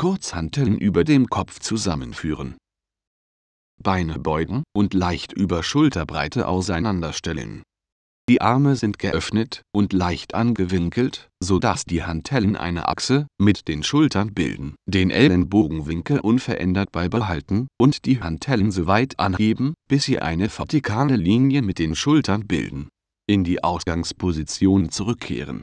Kurzhanteln über dem Kopf zusammenführen. Beine beugen und leicht über Schulterbreite auseinanderstellen. Die Arme sind geöffnet und leicht angewinkelt, sodass die Handtellen eine Achse mit den Schultern bilden. Den Ellenbogenwinkel unverändert beibehalten und die Handtellen so weit anheben, bis sie eine vertikale Linie mit den Schultern bilden. In die Ausgangsposition zurückkehren